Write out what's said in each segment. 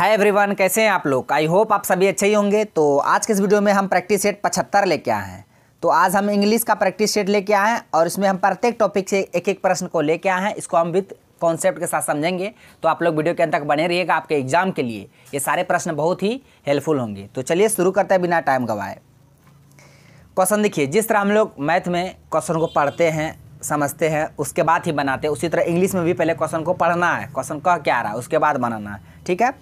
hi everyone कैसे हैं आप लोग आई होप आप सभी अच्छे ही होंगे तो आज के इस वीडियो में हम प्रैक्टिस सेट पचहत्तर लेके आए हैं तो आज हम इंग्लिश का प्रैक्टिस सेट लेके आए हैं और इसमें हम प्रत्येक टॉपिक से एक एक प्रश्न को लेके आए हैं इसको हम विथ कॉन्सेप्ट के साथ समझेंगे तो आप लोग वीडियो के अंत तक बने रहिएगा आपके एग्जाम के लिए ये सारे प्रश्न बहुत ही हेल्पफुल होंगे तो चलिए शुरू करते हैं बिना टाइम गंवाए क्वेश्चन देखिए जिस तरह हम लोग मैथ में क्वेश्चन को पढ़ते हैं समझते हैं उसके बाद ही बनाते हैं उसी तरह इंग्लिश में भी पहले क्वेश्चन को पढ़ना है क्वेश्चन कह क्या आ रहा है उसके बाद बनाना है ठीक है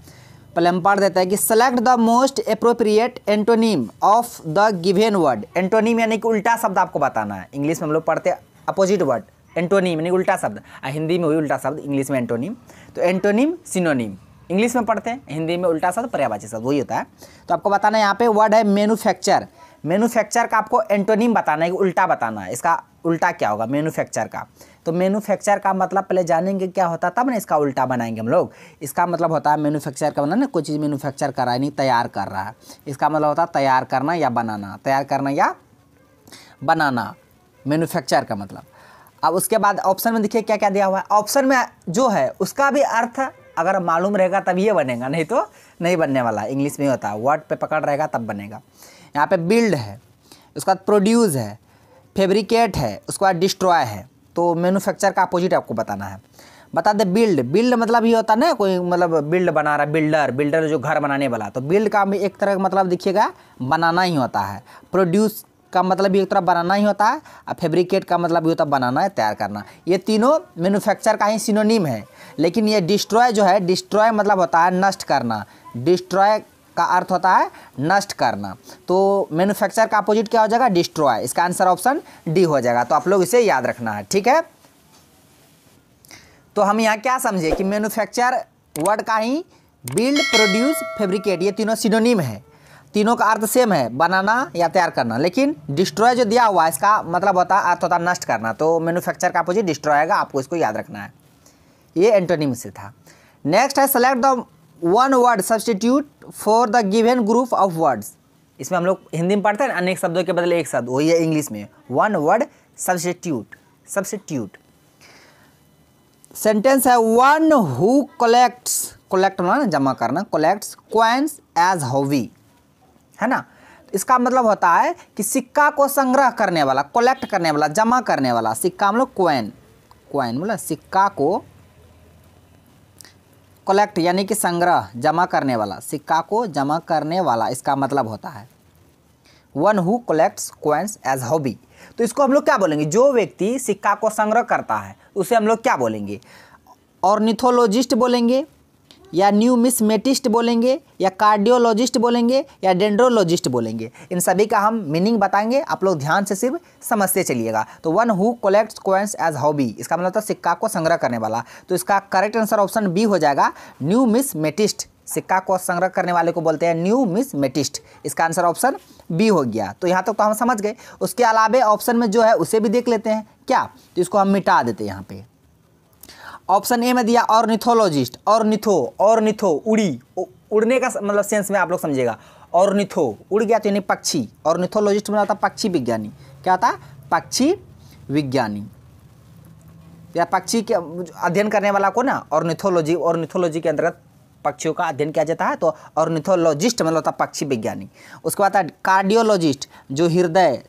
पलम्पार देता है कि select the most appropriate antonym of the given word antonym यानी कि उल्टा शब्द आपको बताना है इंग्लिश में हम लोग पढ़ते हैं अपोजिट वर्ड एंटोनीम यानी उल्टा शब्द हिंदी में हुई उल्टा शब्द इंग्लिश में एंटोनीम तो एंटोनीम सिनोनीम इंग्लिश में पढ़ते हैं हिंदी में उल्टा शब्द पर्यावाची शब्द वही होता है तो आपको बताना है यहाँ पे वर्ड है मैनुफैक्चर मैनुफैक्चर का आपको एंटोनीम बताना है कि उल्टा बताना है इसका उल्टा क्या होगा मैन्युफैक्चर का तो मैन्युफैक्चर का मतलब पहले जानेंगे क्या होता तब ना इसका उल्टा बनाएंगे हम लोग इसका मतलब होता है मैन्युफैक्चर का मतलब ना कोई चीज़ मैन्युफैक्चर कर रहा है नहीं तैयार कर रहा है इसका मतलब होता है तैयार करना या बनाना तैयार करना या बनाना मैनुफैक्चर का मतलब अब उसके बाद ऑप्शन में देखिए क्या क्या दिया हुआ है ऑप्शन में जो है उसका भी अर्थ अगर मालूम रहेगा तब ये बनेगा नहीं तो नहीं बनने वाला इंग्लिश में होता है वर्ड पर पकड़ रहेगा तब बनेगा यहाँ पे बिल्ड है उसके बाद प्रोड्यूस है फेब्रिकेट है उसके बाद डिस्ट्रॉय है तो मैनुफैक्चर का अपोजिट आपको बताना है बता दे बिल्ड बिल्ड मतलब ये होता है ना कोई मतलब बिल्ड बना रहा बिल्डर बिल्डर जो घर बनाने वाला तो बिल्ड का एक तरह का मतलब देखिएगा बनाना ही होता है प्रोड्यूस का मतलब भी एक तरह बनाना ही होता है और फेब्रिकेट का मतलब भी होता है बनाना है तैयार करना ये तीनों मैनुफैक्चर का ही सिनोनिम है लेकिन ये डिस्ट्रॉय जो है डिस्ट्रॉय मतलब होता है नष्ट करना डिस्ट्रॉय का अर्थ होता है नष्ट करना तो मैन्युफैक्चर का अपोजिट क्या हो जाएगा डिस्ट्रॉय इसका आंसर ऑप्शन डी हो जाएगा तो आप लोग इसे याद रखना है ठीक है तो हम यहाँ क्या समझे कि मैन्युफैक्चर वर्ड का ही बिल्ड प्रोड्यूस फेब्रिकेट ये तीनों सिनोनिम है तीनों का अर्थ सेम है बनाना या तैयार करना लेकिन डिस्ट्रॉय जो दिया हुआ है इसका मतलब होता है अर्थ होता नष्ट करना तो मैन्युफैक्चर का अपोजिट डिस्ट्रॉय आएगा आपको इसको याद रखना है ये एंटोनिम से था नेक्स्ट है select the one word substitute for the given group of words इसमें हम लोग हिंदी में पढ़ते हैं अनेक शब्दों के बदले एक शब्द वही है इंग्लिश में one word substitute substitute sentence है वन हु कलेक्ट्स कलेक्ट होना ना जमा करना कलेक्ट्स क्वाइंस एज हॉबी है ना इसका मतलब होता है कि सिक्का को संग्रह करने वाला कलेक्ट करने वाला जमा करने वाला सिक्का हम लोग क्वाइन क्वाइन बोला सिक्का को कलेक्ट यानी कि संग्रह जमा करने वाला सिक्का को जमा करने वाला इसका मतलब होता है one who collects coins as hobby तो इसको हम लोग क्या बोलेंगे जो व्यक्ति सिक्का को संग्रह करता है उसे हम लोग क्या बोलेंगे निथोलॉजिस्ट बोलेंगे या न्यू मिसमेटिस्ट बोलेंगे या कार्डियोलॉजिस्ट बोलेंगे या डेंड्रोलॉजिस्ट बोलेंगे इन सभी का हम मीनिंग बताएंगे आप लोग ध्यान से सिर्फ समझते चलिएगा तो one who collects coins as hobby इसका मतलब था सिक्का को संग्रह करने वाला तो इसका करेक्ट आंसर ऑप्शन बी हो जाएगा न्यू मिसमेटिस्ट सिक्का को संग्रह करने वाले को बोलते हैं न्यू मिस मेटिस्ट इसका आंसर ऑप्शन बी हो गया तो यहाँ तक तो, तो हम समझ गए उसके अलावा ऑप्शन में जो है उसे भी देख लेते हैं क्या तो इसको हम मिटा देते हैं यहाँ पे ऑप्शन ए में दिया ऑर्निथोलॉजिस्ट और निथो उड़ी उड़ने का मतलब सेंस में आप लोग समझेगा और निथो उड़ गया तो यानी पक्षी निथोलॉजिस्ट में आता पक्षी विज्ञानी क्या आता पक्षी विज्ञानी या पक्षी के अध्ययन करने वाला को ना ऑर्निथोलॉजी ऑर्निथोलॉजी के अंतर्गत पक्षियों का अध्ययन किया जाता है तो ऑर्निथोलॉजिस्ट मतलब होता पक्षी विज्ञानी उसके बाद कार्डियोलॉजिस्ट जो हृदय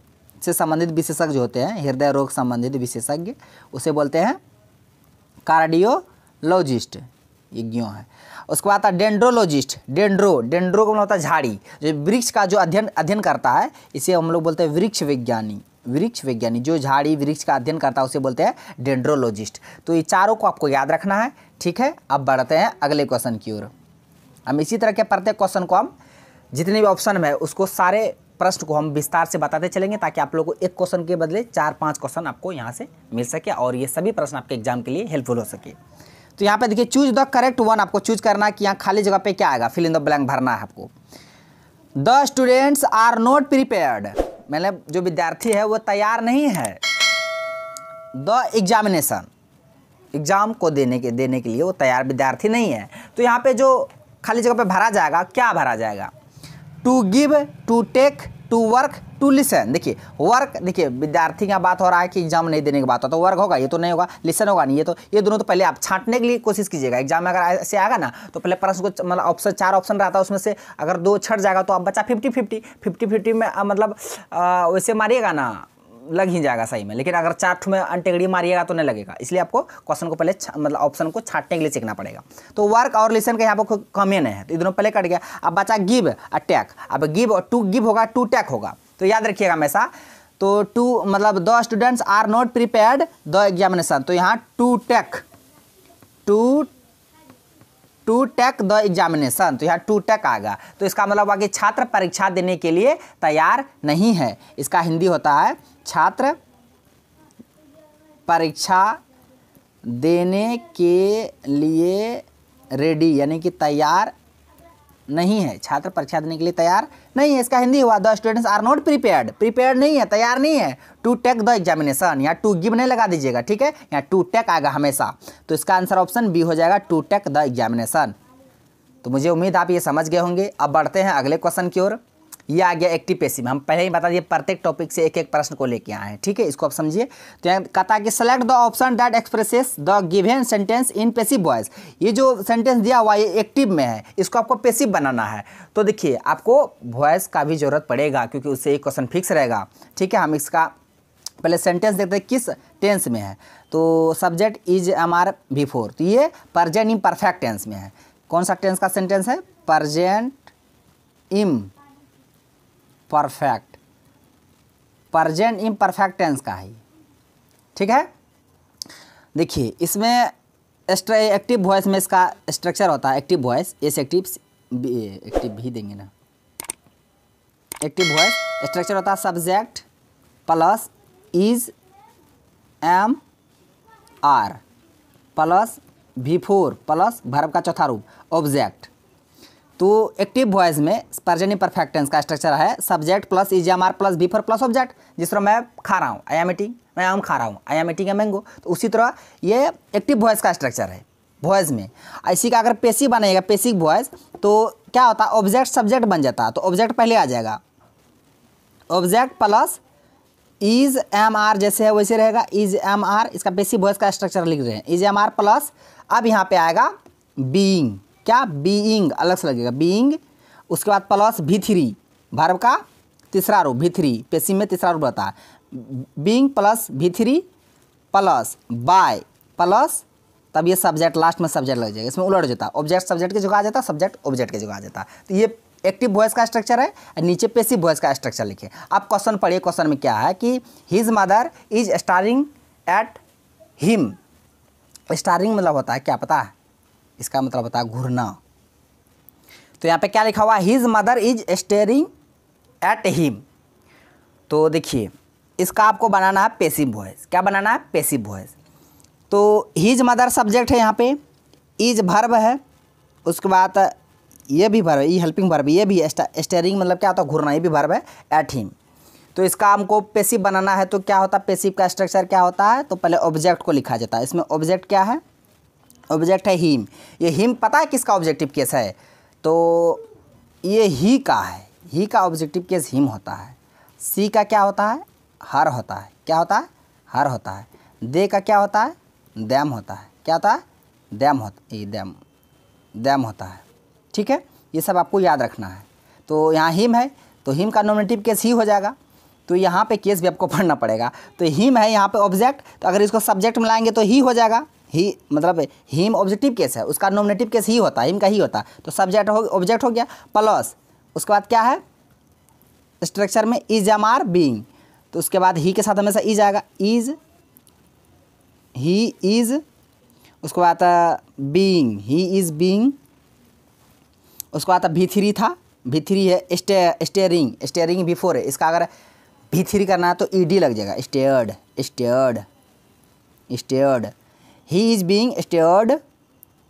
से संबंधित विशेषज्ञ होते हैं हृदय रोग संबंधित विशेषज्ञ उसे बोलते हैं कार्डियोलॉजिस्ट ये ज्ञो है उसके बाद आता है डेंड्रोलॉजिस्ट डेंड्रो डेंड्रो का मतलब होता है झाड़ी जो वृक्ष का जो अध्ययन अध्ययन करता है इसे हम लोग बोलते हैं वृक्ष विज्ञानी वृक्ष विज्ञानी जो झाड़ी वृक्ष का अध्ययन करता है उसे बोलते हैं डेंड्रोलॉजिस्ट तो ये चारों को आपको याद रखना है ठीक है अब बढ़ते हैं अगले क्वेश्चन की ओर हम इसी तरह के प्रत्येक क्वेश्चन को हम जितने भी ऑप्शन में उसको सारे प्रश्न को हम विस्तार से बताते चलेंगे ताकि आप लोगों को एक क्वेश्चन के बदले चार पांच क्वेश्चन आपको यहाँ से मिल सके और ये सभी प्रश्न आपके एग्जाम के लिए हेल्पफुल हो सके तो यहाँ पे देखिए चूज द करेक्ट वन आपको चूज करना कि यहाँ खाली जगह पे क्या आएगा फिल इन द ब्लैंक भरना है आपको the students are not prepared मतलब जो विद्यार्थी है वो तैयार नहीं है द एग्जामिनेशन एग्जाम को देने के देने के लिए वो तैयार विद्यार्थी नहीं है तो यहाँ पे जो खाली जगह पे भरा जाएगा क्या भरा जाएगा to give to take to work to listen देखिए वर्क देखिए विद्यार्थी का बात हो रहा है कि एग्जाम नहीं देने की बात हो तो वर्क होगा ये तो नहीं होगा लिसन होगा नहीं ये तो ये दोनों तो पहले आप छांटने के लिए कोशिश कीजिएगा एग्जाम में अगर ऐसे आएगा ना तो पहले प्रश्न को मतलब ऑप्शन चार ऑप्शन रहता है उसमें से अगर दो छट जाएगा तो आप बच्चा फिफ्टी फिफ्टी फिफ्टी फिफ्टी में मतलब वैसे मारिएगा ना लग ही जाएगा सही में लेकिन अगर चार में अंटेगड़ी मारिएगा तो नहीं लगेगा इसलिए आपको क्वेश्चन को पहले मतलब ऑप्शन को छाटने के लिए सीखना पड़ेगा तो वर्क और लिसन का यहाँ पर कोई कमी नहीं है तो इधरों पहले कट गया अब बचा गिव अटैक अब गिव टू गिव होगा टू टैक होगा तो याद रखिएगा हमेशा तो टू मतलब the students are not prepare the examination तो यहाँ to take to to take the examination तो यहाँ टू टेक आएगा तो इसका मतलब आगे छात्र परीक्षा देने के लिए तैयार नहीं है इसका हिंदी होता है छात्र परीक्षा देने के लिए रेडी यानी कि तैयार नहीं है छात्र परीक्षा देने के लिए तैयार नहीं है इसका हिंदी हुआ the students are not prepared prepared नहीं है तैयार नहीं है टू टेक द एग्जामिनेशन या टू गिव नहीं लगा दीजिएगा ठीक है या टू टेक आएगा हमेशा तो इसका आंसर ऑप्शन बी हो जाएगा टू टेक द एग्जामिनेशन तो मुझे उम्मीद आप ये समझ गए होंगे अब बढ़ते हैं अगले क्वेश्चन की ओर ये आ गया एक्टिव पेसिव हम पहले ही बता दिए प्रत्येक टॉपिक से एक एक प्रश्न को लेके आए हैं ठीक है इसको आप समझिए तो यहाँ कहता है कि select the option that expresses the given sentence in passive voice ये जो सेंटेंस दिया हुआ है एक्टिव में है इसको आपको पेसिव बनाना है तो देखिए आपको वॉयस का भी ज़रूरत पड़ेगा क्योंकि उससे एक क्वेश्चन फिक्स रहेगा ठीक है हम इसका पहले सेंटेंस देखते हैं किस टेंस में है तो subject is am are V four तो ये परजेंट इम परफेक्ट टेंस में है कौन सा टेंस का सेंटेंस है present imperfect present imperfect tense का है ठीक है देखिए इसमें एक्टिव वॉइस में इसका स्ट्रक्चर होता है active voice S active active भी देंगे ना एक्टिव वॉइस स्ट्रक्चर होता है subject plus is am are plus V four plus verb का चौथा रूप ऑब्जेक्ट तो एक्टिव वॉइस में स्पर्जनी परफेक्टेंस का स्ट्रक्चर है subject plus is am are plus V four plus object जिस तरह मैं खा रहा हूँ आई एम एटिंग मैं आम खा रहा हूँ I am eating a mango तो उसी तरह ये एक्टिव वॉइस का स्ट्रक्चर है वॉइस में इसी का अगर पेसिव बनेगा पेसिव वॉइस तो क्या होता है ऑब्जेक्ट सब्जेक्ट बन जाता है तो ऑब्जेक्ट पहले आ जाएगा object plus is am are जैसे है वैसे रहेगा इज एम आर इसका बेसिक वॉइस का स्ट्रक्चर लिख रहे हैं इज एम आर प्लस अब यहाँ पे आएगा बीइंग क्या बीइंग अलग से लगेगा बीइंग उसके बाद प्लस भी थ्री भर्व का तीसरा रूप भी थ्री पेशी में तीसरा रूप रहता है being plus V three plus by plus तब ये सब्जेक्ट लास्ट में सब्जेक्ट लग जाएगा इसमें उलट जाता है ऑब्जेक्ट सब्जेक्ट के जगह आ जाता है सब्जेक्ट ऑब्जेक्ट के जगह आ जाता है तो ये एक्टिव वॉयस का स्ट्रक्चर है और नीचे पेसिव वॉयस का स्ट्रक्चर लिखे आप क्वेश्चन पढ़िए क्वेश्चन में क्या है कि his mother is staring at him staring मतलब होता है क्या पता है इसका मतलब होता है घूरना तो यहाँ पे क्या लिखा हुआ his mother is staring at him तो देखिए इसका आपको बनाना है पेसिव वॉइस क्या बनाना है पेसिव वॉइस तो हिज मदर सब्जेक्ट है यहाँ पे इज भर्ब है उसके बाद ये भी भर्ब ये हेल्पिंग भर्ब ये भी स्टेयरिंग मतलब क्या होता है घूरना ये भी भर्ब है एट हिम तो इसका हमको पेसिव बनाना है तो क्या होता है पेसिव का स्ट्रक्चर क्या होता है तो पहले ऑब्जेक्ट को लिखा जाता है इसमें ऑब्जेक्ट क्या है ऑब्जेक्ट है हिम ये हिम पता है किसका ऑब्जेक्टिव केस है तो ये ही का है ही का ऑब्जेक्टिव केस हिम होता है सी का क्या होता है हर होता है क्या होता है हर होता है दे का क्या होता है दैम होता है क्या होता है दैम होता ये दैम दैम होता है ठीक है ये सब आपको याद रखना है तो यहाँ हिम है तो हिम का नॉमिनेटिव केस ही हो जाएगा तो यहाँ पे केस भी आपको पढ़ना पड़ेगा तो हिम है यहाँ पे ऑब्जेक्ट तो अगर इसको सब्जेक्ट में लाएंगे तो ही हो जाएगा ही मतलब हीम ऑब्जेक्टिव केस है उसका नॉमिनेटिव केस ही होता है हिम का ही होता है तो सब्जेक्ट हो ऑब्जेक्ट हो गया प्लस उसके बाद क्या है स्ट्रक्चर में इज एम आर बींग तो उसके बाद ही के साथ हमेशा इज आएगा इज ही इज उसके बाद बींग ही इज़ बींग उसके बाद भी थ्री था भी थ्री है स्टेयरिंग स्टेयरिंग भी फोर है इसका अगर भी थ्री करना है तो ई डी लग जाएगा stared stared stared he is being stared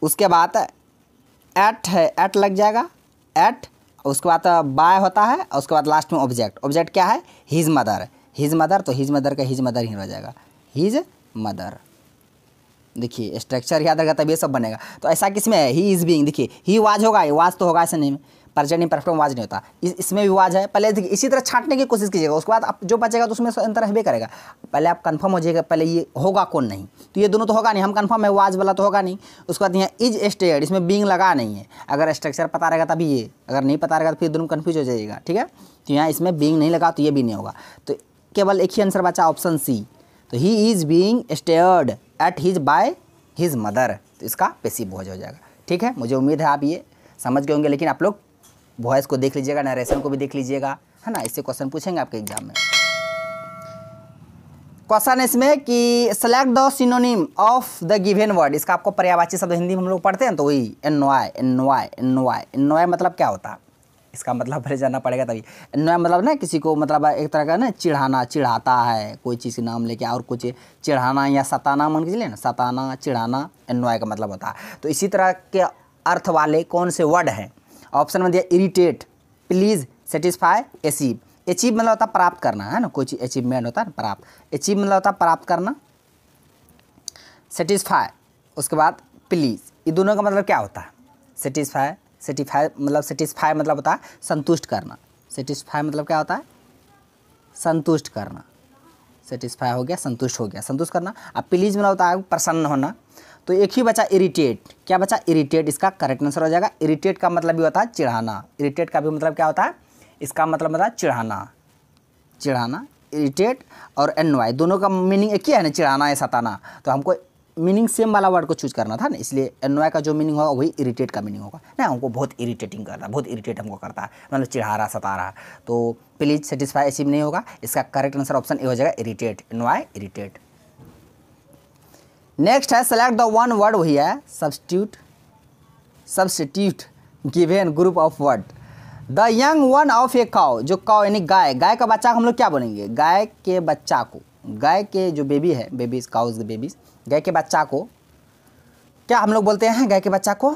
उसके बाद एट है एट लग जाएगा एट उसके बाद बाय होता है और उसके बाद लास्ट में ऑब्जेक्ट ऑब्जेक्ट क्या है हीज़ मदर हिज मदर तो हिज मदर का हीज मदर ही रह जाएगा हीज मदर देखिए स्ट्रक्चर याद रखा तब ये सब बनेगा तो ऐसा किस में है ही इज़ बींग देखिए ही वाज होगा वाज तो होगा ऐसे नहीं में प्रेजेंट इम्परफेक्ट में वाज नहीं होता इस, इसमें भी वाज है पहले देखिए इसी तरह छांटने की कोशिश कीजिएगा उसके बाद आप जो बचेगा तो उसमें अंतर रहबे करेगा पहले आप कन्फर्म हो जाएगा पहले ये होगा कौन नहीं तो ये दोनों तो होगा नहीं हम कन्फर्म है वाज वाला तो होगा नहीं उसके बाद यहाँ इज स्टेड इसमें बींग लगा नहीं है अगर स्ट्रक्चर पता रहेगा तभी ये अगर नहीं पता रहेगा तो फिर दोनों कन्फ्यूज हो जाएगा ठीक है तो यहाँ इसमें बींग नहीं लगा तो ये भी नहीं होगा तो केवल एक ही आंसर बचा ऑप्शन सी तो he is being stared at his by his mother तो इसका पेसिव बोझ हो जाएगा ठीक है मुझे उम्मीद है आप ये समझ गए होंगे लेकिन आप लोग वॉइस को देख लीजिएगा नरेशन को भी देख लीजिएगा है ना इससे क्वेश्चन पूछेंगे आपके एग्जाम में क्वेश्चन इसमें कि select the synonym of the given word इसका आपको पर्यावाची शब्द हिंदी में हम लोग पढ़ते हैं तो वही एनवाय एनवाय एनवाय एनवाय मतलब क्या होता है इसका मतलब भरे जाना पड़ेगा तभी एनवाय मतलब ना किसी को मतलब एक तरह का ना चिढ़ाना चिढ़ाता है कोई चीज़ के नाम लेके और कुछ चिढ़ाना या सताना मान के ना सताना चिढ़ाना एनवाय का मतलब होता है तो इसी तरह के अर्थ वाले कौन से वर्ड हैं ऑप्शन में दिया irritate please satisfy achieve achieve मतलब होता प्राप्त करना है ना कोई चीज़ अचीवमेंट होता है ना प्राप्त अचीव मतलब होता प्राप्त करना सेटिस्फाई उसके बाद प्लीज़ ये दोनों का मतलब क्या होता है सेटिस्फाई सेटिस्फाई मतलब सेटिस्फाई मतलब होता है संतुष्ट करना सेटिस्फाई मतलब क्या होता है संतुष्ट करना सेटिस्फाई हो गया संतुष्ट हो गया संतुष्ट करना अब प्लीज मतलब होता है प्रसन्न होना तो एक ही बचा इरिटेट क्या बचा इरिटेट इसका करेक्ट आंसर हो जाएगा इरिटेट का मतलब भी होता है चिढ़ाना इरिटेट का भी मतलब क्या होता है इसका मतलब होता है चिढ़ाना चिढ़ाना इरिटेट और वाई दोनों का मीनिंग एक ही है ना चिढ़ाना या सताना तो हमको मीनिंग सेम वाला वर्ड को चूज करना था ना इसलिए एनवाय का जो मीनिंग होगा वही इरिटेट का मीनिंग होगा ना हमको बहुत इरिटेटिंग करता है बहुत इरिटेट हमको करता है मतलब चिढ़ा रहा सता रहा तो प्लीज़ सेटिस्फाई अचीव नहीं होगा इसका करेक्ट आंसर ऑप्शन ए हो जाएगा इरिटेट वाई इरिटेट नेक्स्ट है सेलेक्ट द वन वर्ड वही है substitute substitute given group of word the young one of a cow जो काउ यानी गाय गाय का बच्चा को हम लोग क्या बोलेंगे गाय के बच्चा को गाय के जो बेबी है बेबीज काउज बेबीज गाय के बच्चा को क्या हम लोग बोलते हैं गाय के बच्चा को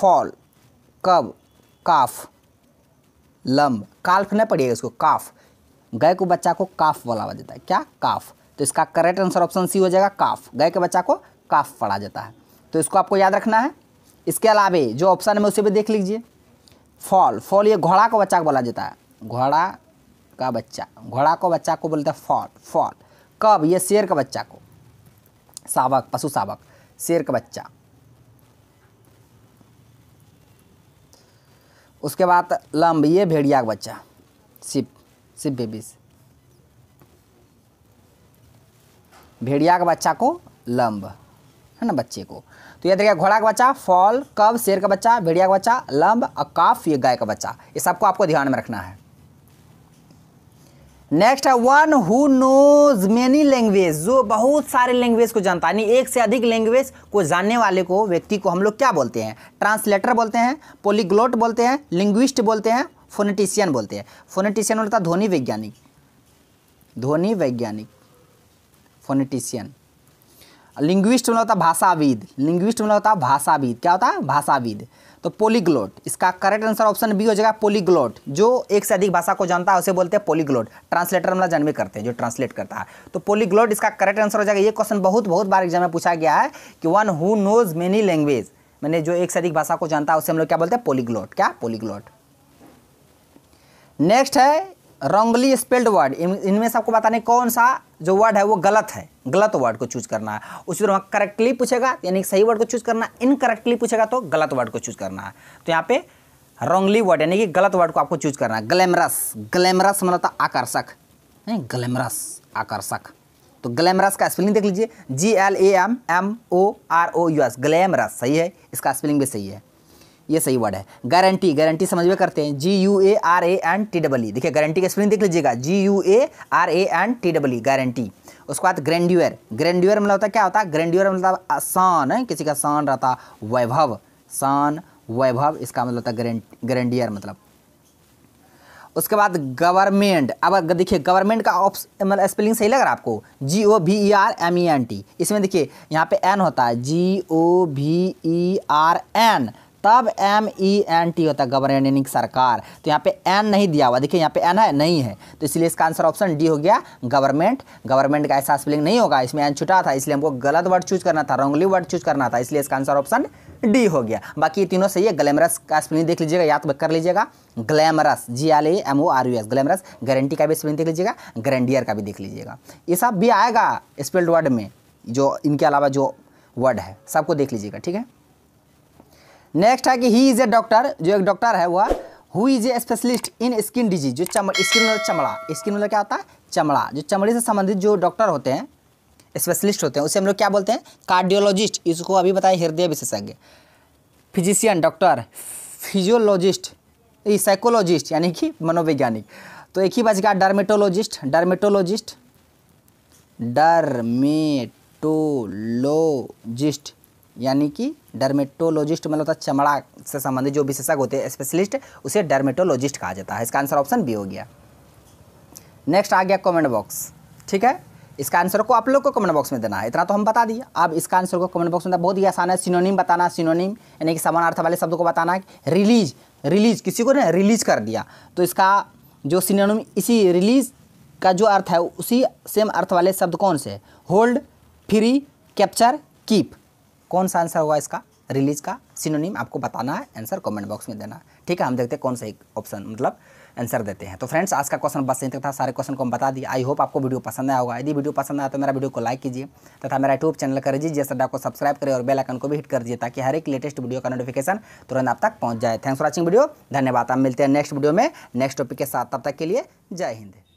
फॉल कब काफ लम्ब काल्फ नहीं पड़िएगा इसको काफ गाय को बच्चा को काफ बोला हुआ देता है क्या काफ तो इसका करेक्ट आंसर ऑप्शन सी हो जाएगा काफ गाय के बच्चा को काफ पढ़ा जाता है तो इसको आपको याद रखना है इसके अलावे जो ऑप्शन है उसे भी देख लीजिए फॉल फॉल ये घोड़ा का बच्चा को बोला जाता है घोड़ा का बच्चा घोड़ा को बच्चा को बोलते हैं फॉल फॉल कब ये शेर का बच्चा को सावक पशु सावक शेर का बच्चा उसके बाद लंब ये भेड़िया का बच्चा सिप सिप बेबीज भेड़िया का बच्चा को लंब है ना बच्चे को तो याद देखिए घोड़ा का बच्चा फॉल कब शेर का बच्चा भेड़िया का बच्चा लंब और काफ ये गाय का बच्चा ये सबको आपको ध्यान में रखना है नेक्स्ट है one who knows many language जो बहुत सारे लैंग्वेज को जानता है यानी एक से अधिक लैंग्वेज को जानने वाले को व्यक्ति को हम लोग क्या बोलते हैं ट्रांसलेटर बोलते हैं पोलिग्लोट बोलते हैं लिंग्विस्ट बोलते हैं फोनेटिशियन बोलते हैं फोनेटिशियन बोलता है ध्वनि वैज्ञानिक ध्वनि वैज्ञानिक फोनेटिशियन लिंग्विस्ट मतलब होता भाषाविद लिंग्विस्ट मतलब होता भाषाविद क्या होता है भाषाविद तो पोलीग्लोट इसका करेक्ट आंसर ऑप्शन बी हो जाएगा पोलीग्लोट जो एक से अधिक भाषा को जानता है उसे बोलते हैं पोलीग्लोट ट्रांसलेटर हम जन्मे करते हैं जो ट्रांसलेट करता है तो पोलीग्लोट इसका करेक्ट आंसर हो जाएगा ये क्वेश्चन बहुत बहुत बार एग्जाम में पूछा गया है कि one who knows many language मैंने जो एक से अधिक भाषा को जानता है उसे हम लोग क्या बोलते हैं पोलीग्लोट क्या पोलीग्लोट नेक्स्ट है रॉन्गली स्पेल्ड वर्ड इनमें से आपको बताने कौन सा जो वर्ड है वो गलत है गलत वर्ड को चूज करना है उसी तरह करेक्टली पूछेगा यानी सही वर्ड को चूज करना इनकरेक्टली पूछेगा तो गलत वर्ड को चूज करना है तो यहाँ पे रॉन्गली वर्ड यानी कि गलत वर्ड को आपको चूज करना मतलब है ग्लैमरस ग्लैमरस मतलब आकर्षक नहीं ग्लैमरस आकर्षक तो ग्लैमरस का स्पेलिंग देख लीजिए G L A M M O R O U S glamorous सही है इसका स्पेलिंग भी सही है ये सही वर्ड है गारंटी गारंटी समझ में करते हैं G U A R A N T double E देखिए गारंटी का स्प्रिंग देख लीजिएगा G U A R A N T double E guarantee उसके बाद ग्रैंड्यूअर ग्रैंड्यूअर मतलब होता क्या होता है ग्रैंड्यूअर मतलब शान है किसी का शान रहता वैभव शान वैभव इसका मतलब होता है ग्रैंड्यूअर मतलब उसके बाद गवर्नमेंट अब देखिए गवर्नमेंट का मतलब स्पेलिंग सही लग रहा है आपको G O V E R M E N T इसमें देखिए यहाँ पे एन होता है G O V E R N तब एम ई एन टी होता है गवर्नमेंट यानी सरकार तो यहाँ पे एन नहीं दिया हुआ देखिए यहाँ पे एन है नहीं है तो इसलिए इसका आंसर ऑप्शन डी हो गया गवर्नमेंट गवर्नमेंट का ऐसा स्पेलिंग नहीं होगा इसमें एन छुटा था इसलिए हमको गलत वर्ड चूज करना था रॉन्गली वर्ड चूज करना था इसलिए इसका आंसर ऑप्शन डी हो गया बाकी तीनों सही है ग्लैमरस का स्पेलिंग देख लीजिएगा याद कर लीजिएगा glamorous G L A M O R U S glamorous guarantee का भी स्पेलिंग देख लीजिएगा ग्रैंडियर का भी देख लीजिएगा ये सब भी आएगा स्पेल्ड वर्ड में जो इनके अलावा जो वर्ड है सबको देख लीजिएगा ठीक है नेक्स्ट है कि ही इज़ ए डॉक्टर जो एक डॉक्टर है वह who is a specialist in skin disease जो चम स्किन मतलब चमड़ा स्किन मतलब क्या होता है चमड़ा जो चमड़े से संबंधित जो डॉक्टर होते हैं स्पेशलिस्ट होते हैं उसे हम लोग क्या बोलते हैं कार्डियोलॉजिस्ट इसको अभी बताएं हृदय विशेषज्ञ फिजिशियन डॉक्टर फिजियोलॉजिस्ट साइकोलॉजिस्ट यानी कि मनोवैज्ञानिक तो एक ही बच गया डर्मेटोलॉजिस्ट डर्मेटोलॉजिस्ट डर्मेटोलॉजिस्ट यानी कि डर्मेटोलॉजिस्ट मतलब होता चमड़ा से संबंधित जो विशेषज्ञ होते हैं स्पेशलिस्ट उसे डर्मेटोलॉजिस्ट कहा जाता है इसका आंसर ऑप्शन बी हो गया नेक्स्ट आ गया कमेंट बॉक्स ठीक है इसका आंसर को आप लोग को कमेंट बॉक्स में देना है इतना तो हम बता दिए अब इसका आंसर को कमेंट बॉक्स में बहुत ही आसान है सिनोनिम बताना सिनोनिम यानी कि समान अर्थ वाले शब्द को बताना है रिलीज रिलीज किसी को ना रिलीज कर दिया तो इसका जो सिनोनिम इसी रिलीज का जो अर्थ है उसी सेम अर्थ वाले शब्द कौन से होल्ड फ्री कैप्चर कीप कौन सा आंसर होगा इसका रिलीज का सिनोनिम आपको बताना है आंसर कमेंट बॉक्स में देना ठीक है हम देखते हैं कौन सा एक ऑप्शन मतलब आंसर देते हैं तो फ्रेंड्स आज का क्वेश्चन बस यही तक था सारे क्वेश्चन को हम बता दिए आई होप आपको वीडियो पसंद आया होगा यदि वीडियो पसंद आया तो मेरा वीडियो को लाइक कीजिए तथा मेरा यूट्यूब चैनल कर दीजिए सड्डा को सब्सक्राइब करें और बेल को भी हिट कर दिए ताकि हर एक लेटेस्ट वीडियो का नोटिफिकेशन तुरंत आप तक पहुँच जाए थैंक्स फॉर वॉचिंग वीडियो धन्यवाद आप मिलते हैं नेक्स्ट वीडियो में नेक्स्ट टॉपिक के साथ तब तक के लिए जय हिंद